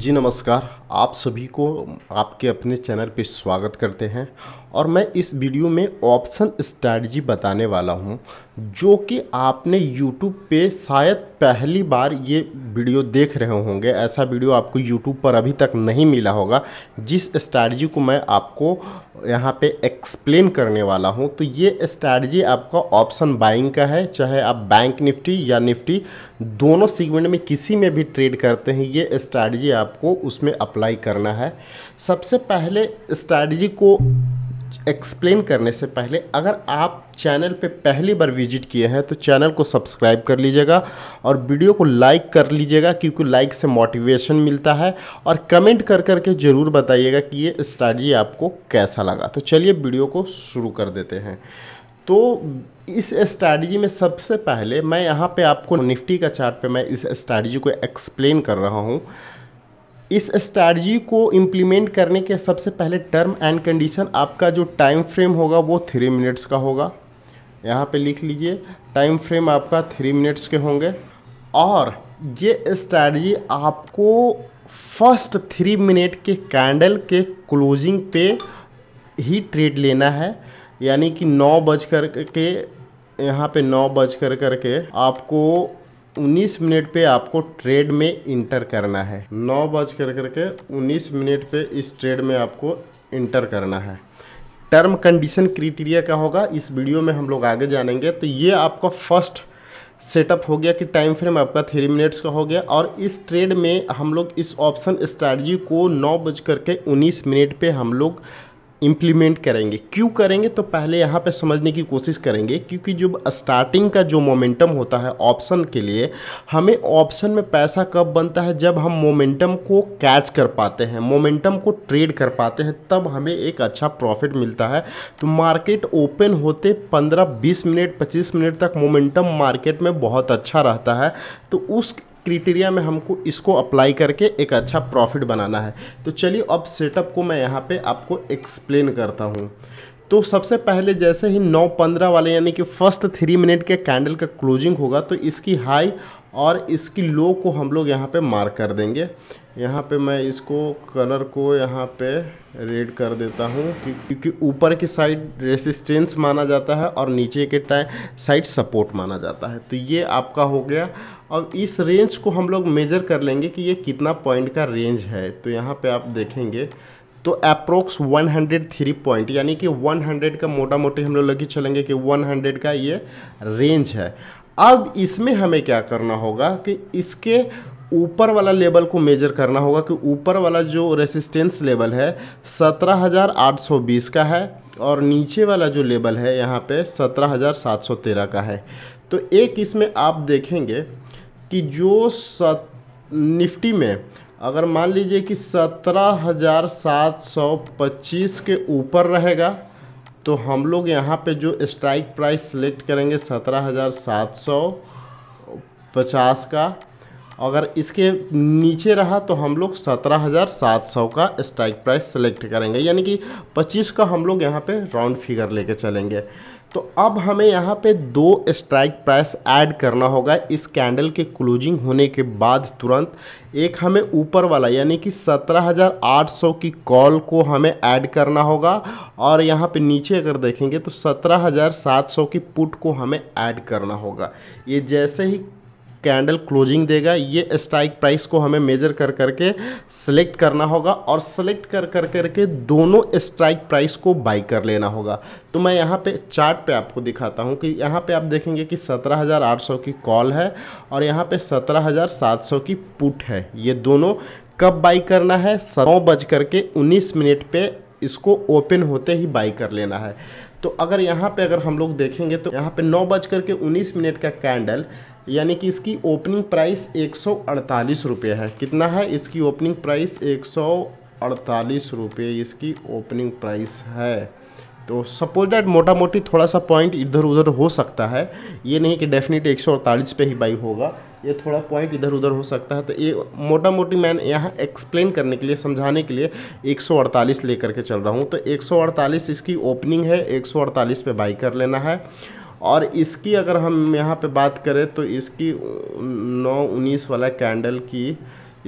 जी नमस्कार आप सभी को आपके अपने चैनल पर स्वागत करते हैं और मैं इस वीडियो में ऑप्शन स्ट्रैटी बताने वाला हूं जो कि आपने यूट्यूब पे शायद पहली बार ये वीडियो देख रहे होंगे ऐसा वीडियो आपको यूट्यूब पर अभी तक नहीं मिला होगा जिस स्ट्रैटी को मैं आपको यहाँ पे एक्सप्लेन करने वाला हूँ तो ये स्ट्रैटी आपका ऑप्शन बाइंग का है चाहे आप बैंक निफ्टी या निफ्टी दोनों सीगमेंट में किसी में भी ट्रेड करते हैं ये स्ट्रैटी आपको उसमें अप्लाई करना है सबसे पहले स्ट्रैटी को एक्सप्लेन करने से पहले अगर आप चैनल पे पहली बार विजिट किए हैं तो चैनल को सब्सक्राइब कर लीजिएगा और वीडियो को लाइक कर लीजिएगा क्योंकि लाइक से मोटिवेशन मिलता है और कमेंट कर कर के ज़रूर बताइएगा कि ये स्ट्रैटी आपको कैसा लगा तो चलिए वीडियो को शुरू कर देते हैं तो इस स्ट्रैटी में सबसे पहले मैं यहाँ पे आपको निफ्टी का चार्ट पे मैं इस स्ट्रैटी को एक्सप्लेन कर रहा हूँ इस स्ट्रैटी को इम्प्लीमेंट करने के सबसे पहले टर्म एंड कंडीशन आपका जो टाइम फ्रेम होगा वो थ्री मिनट्स का होगा यहाँ पे लिख लीजिए टाइम फ्रेम आपका थ्री मिनट्स के होंगे और ये स्ट्रैटी आपको फर्स्ट थ्री मिनट के कैंडल के क्लोजिंग पे ही ट्रेड लेना है यानी कि नौ बज कर के यहाँ पे नौ बज कर करके आपको उन्नीस मिनट पे आपको ट्रेड में इंटर करना है नौ बज कर करके उन्नीस मिनट पे इस ट्रेड में आपको इंटर करना है टर्म कंडीशन क्रिटीरिया क्या होगा इस वीडियो में हम लोग आगे जानेंगे तो ये आपका फर्स्ट सेटअप हो गया कि टाइम फ्रेम आपका थ्री मिनट्स का हो गया और इस ट्रेड में हम लोग इस ऑप्शन स्ट्रैटी को नौ बज करके उन्नीस मिनट पर हम लोग इम्प्लीमेंट करेंगे क्यों करेंगे तो पहले यहाँ पे समझने की कोशिश करेंगे क्योंकि जो स्टार्टिंग का जो मोमेंटम होता है ऑप्शन के लिए हमें ऑप्शन में पैसा कब बनता है जब हम मोमेंटम को कैच कर पाते हैं मोमेंटम को ट्रेड कर पाते हैं तब हमें एक अच्छा प्रॉफिट मिलता है तो मार्केट ओपन होते पंद्रह बीस मिनट पच्चीस मिनट तक मोमेंटम मार्केट में बहुत अच्छा रहता है तो उस क्रिटेरिया में हमको इसको अप्लाई करके एक अच्छा प्रॉफिट बनाना है तो चलिए अब सेटअप को मैं यहाँ पे आपको एक्सप्लेन करता हूँ तो सबसे पहले जैसे ही नौ पंद्रह वाले यानी कि फर्स्ट थ्री मिनट के कैंडल का क्लोजिंग होगा तो इसकी हाई और इसकी लो को हम लोग यहाँ पे मार्क कर देंगे यहाँ पे मैं इसको कलर को यहाँ पे रेड कर देता हूँ क्योंकि ऊपर की साइड रेसिस्टेंस माना जाता है और नीचे के साइड सपोर्ट माना जाता है तो ये आपका हो गया अब इस रेंज को हम लोग मेजर कर लेंगे कि ये कितना पॉइंट का रेंज है तो यहाँ पे आप देखेंगे तो अप्रोक्स 103 पॉइंट यानी कि 100 का मोटा मोटी हम लोग लगी चलेंगे कि 100 का ये रेंज है अब इसमें हमें क्या करना होगा कि इसके ऊपर वाला लेवल को मेजर करना होगा कि ऊपर वाला जो रेसिस्टेंस लेवल है 17,820 का है और नीचे वाला जो लेवल है यहाँ पे 17,713 का है तो एक इसमें आप देखेंगे कि जो सत निफ्टी में अगर मान लीजिए कि सत्रह हज़ार सात सौ पच्चीस के ऊपर रहेगा तो हम लोग यहाँ पे जो स्ट्राइक प्राइस सेलेक्ट करेंगे सत्रह हज़ार सात सौ पचास का अगर इसके नीचे रहा तो हम लोग सत्रह हज़ार सात सौ का स्ट्राइक प्राइस सेलेक्ट करेंगे यानी कि पच्चीस का हम लोग यहाँ पे राउंड फिगर लेके चलेंगे तो अब हमें यहाँ पे दो स्ट्राइक प्राइस ऐड करना होगा इस कैंडल के क्लोजिंग होने के बाद तुरंत एक हमें ऊपर वाला यानी कि 17,800 की कॉल को हमें ऐड करना होगा और यहाँ पे नीचे अगर देखेंगे तो 17,700 की पुट को हमें ऐड करना होगा ये जैसे ही कैंडल क्लोजिंग देगा ये स्ट्राइक प्राइस को हमें मेजर कर करके सेलेक्ट करना होगा और सेलेक्ट कर कर करके दोनों स्ट्राइक प्राइस को बाई कर लेना होगा तो मैं यहाँ पे चार्ट पे आपको दिखाता हूँ कि यहाँ पे आप देखेंगे कि 17,800 की कॉल है और यहाँ पे 17,700 की पुट है ये दोनों कब बाई करना है नौ बज करके उन्नीस मिनट पर इसको ओपन होते ही बाई कर लेना है तो अगर यहाँ पे अगर हम लोग देखेंगे तो यहाँ पे नौ बज करके उन्नीस मिनट का कैंडल यानी कि इसकी ओपनिंग प्राइस एक सौ अड़तालीस रुपये है कितना है इसकी ओपनिंग प्राइस एक सौ अड़तालीस रुपये इसकी ओपनिंग प्राइस है तो सपोज डैट मोटा मोटी थोड़ा सा पॉइंट इधर उधर हो सकता है ये नहीं कि डेफिनेट एक सौ अड़तालीस पे ही बाई होगा ये थोड़ा पॉइंट इधर उधर हो सकता है तो ये मोटा मोटी मैं यहाँ एक्सप्लेन करने के लिए समझाने के लिए 148 लेकर के चल रहा हूँ तो 148 इसकी ओपनिंग है 148 पे बाई कर लेना है और इसकी अगर हम यहाँ पे बात करें तो इसकी नौ उन्नीस वाला कैंडल की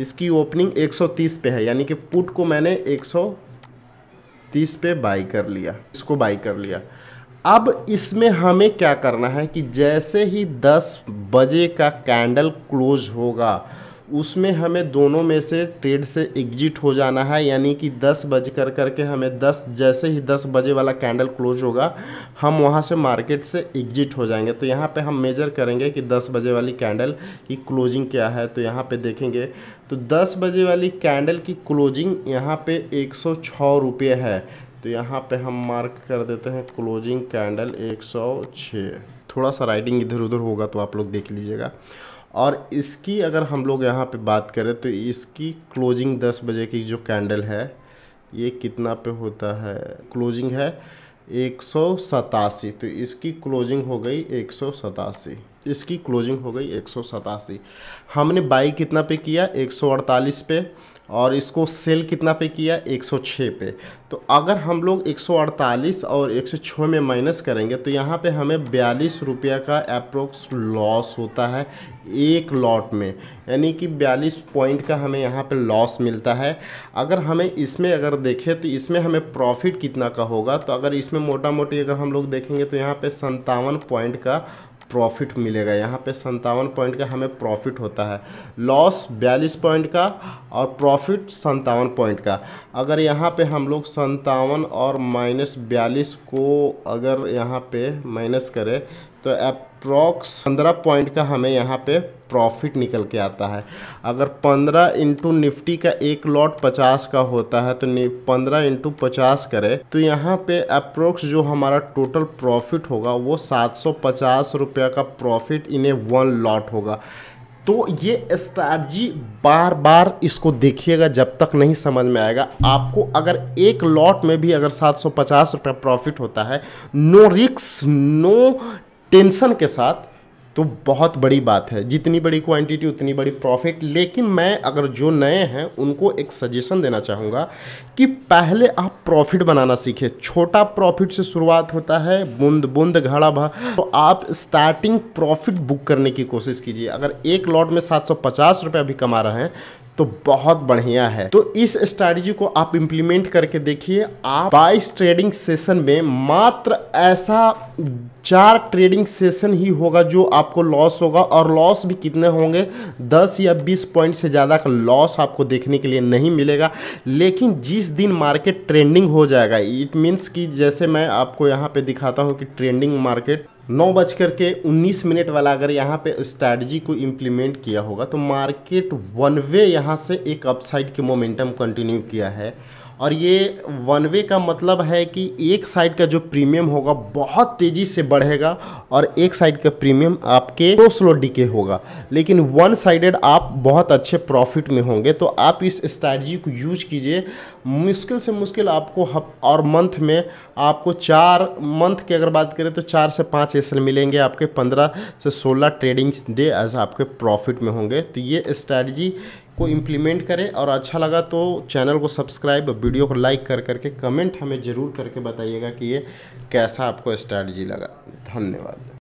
इसकी ओपनिंग 130 पे है यानी कि पुट को मैंने 130 पे बाई कर लिया इसको बाई कर लिया अब इसमें हमें क्या करना है कि जैसे ही 10 बजे का कैंडल क्लोज होगा उसमें हमें दोनों में से ट्रेड से एग्जिट हो जाना है यानी कि दस बज कर करके हमें दस जैसे ही दस बजे वाला कैंडल क्लोज होगा हम वहाँ से मार्केट से एग्जिट हो जाएंगे तो यहाँ पे हम मेजर करेंगे कि दस बजे वाली कैंडल की क्लोजिंग क्या है तो यहाँ पे देखेंगे तो दस बजे वाली कैंडल की क्लोजिंग यहाँ पे एक सौ है तो यहाँ पे हम मार्क कर देते हैं क्लोजिंग कैंडल एक सौ थोड़ा सा राइडिंग इधर उधर होगा तो आप लोग देख लीजिएगा और इसकी अगर हम लोग यहाँ पे बात करें तो इसकी क्लोजिंग 10 बजे की जो कैंडल है ये कितना पे होता है क्लोजिंग है एक तो इसकी क्लोजिंग हो गई एक इसकी क्लोजिंग हो गई एक हमने बाई कितना पे किया 148 पे और इसको सेल कितना पे किया 106 पे तो अगर हम लोग 148 और 106 में माइनस करेंगे तो यहाँ पे हमें बयालीस रुपया का अप्रोक्स लॉस होता है एक लॉट में यानी कि बयालीस पॉइंट का हमें यहाँ पे लॉस मिलता है अगर हमें इसमें अगर देखें तो इसमें हमें प्रॉफिट कितना का होगा तो अगर इसमें मोटा मोटी अगर हम लोग देखेंगे तो यहाँ पर संतावन पॉइंट का प्रॉफिट मिलेगा यहाँ पे संतावन पॉइंट का हमें प्रॉफिट होता है लॉस बयालीस पॉइंट का और प्रॉफिट संतावन पॉइंट का अगर यहाँ पे हम लोग संतावन और माइनस बयालीस को अगर यहाँ पे माइनस करें तो अप्रॉक्स पंद्रह पॉइंट का हमें यहाँ पे प्रॉफिट निकल के आता है अगर पंद्रह इंटू निफ्टी का एक लॉट पचास का होता है तो पंद्रह इंटू पचास करें तो यहाँ पे अप्रोक्स जो हमारा टोटल प्रॉफिट होगा वो सात सौ पचास रुपया का प्रॉफिट इन्हें वन लॉट होगा तो ये स्ट्रैटजी बार बार इसको देखिएगा जब तक नहीं समझ में आएगा आपको अगर एक लॉट में भी अगर सात सौ पचास रुपया प्रॉफिट होता है नो रिक्स नो टेंशन के साथ तो बहुत बड़ी बात है जितनी बड़ी क्वांटिटी उतनी बड़ी प्रॉफिट लेकिन मैं अगर जो नए हैं उनको एक सजेशन देना चाहूँगा कि पहले आप प्रॉफिट बनाना सीखें छोटा प्रॉफिट से शुरुआत होता है बूंद बूंद घड़ा भा तो आप स्टार्टिंग प्रॉफिट बुक करने की कोशिश कीजिए अगर एक लॉट में सात सौ पचास कमा रहे हैं तो बहुत बढ़िया है तो इस स्ट्रैटेजी को आप इम्प्लीमेंट करके देखिए आप बाईस ट्रेडिंग सेशन में मात्र ऐसा चार ट्रेडिंग सेशन ही होगा जो आपको लॉस होगा और लॉस भी कितने होंगे 10 या 20 पॉइंट से ज़्यादा का लॉस आपको देखने के लिए नहीं मिलेगा लेकिन जिस दिन मार्केट ट्रेंडिंग हो जाएगा इट मीन्स कि जैसे मैं आपको यहाँ पे दिखाता हूँ कि ट्रेंडिंग मार्केट नौ बज कर के उन्नीस मिनट वाला अगर यहाँ पे स्ट्रैटी को इम्प्लीमेंट किया होगा तो मार्केट वन वे यहाँ से एक अपसाइड के मोमेंटम कंटिन्यू किया है और ये वन वे का मतलब है कि एक साइड का जो प्रीमियम होगा बहुत तेज़ी से बढ़ेगा और एक साइड का प्रीमियम आपके तो स्लो के होगा लेकिन वन साइडेड आप बहुत अच्छे प्रॉफिट में होंगे तो आप इस स्ट्रैटी को यूज कीजिए मुश्किल से मुश्किल आपको और मंथ में आपको चार मंथ की अगर बात करें तो चार से पाँच एसल मिलेंगे आपके पंद्रह से सोलह ट्रेडिंग डे ऐसा आपके प्रॉफिट में होंगे तो ये स्ट्रैटी को इम्प्लीमेंट करें और अच्छा लगा तो चैनल को सब्सक्राइब वीडियो को लाइक कर करके कमेंट हमें ज़रूर करके बताइएगा कि ये कैसा आपको स्ट्रैटजी लगा धन्यवाद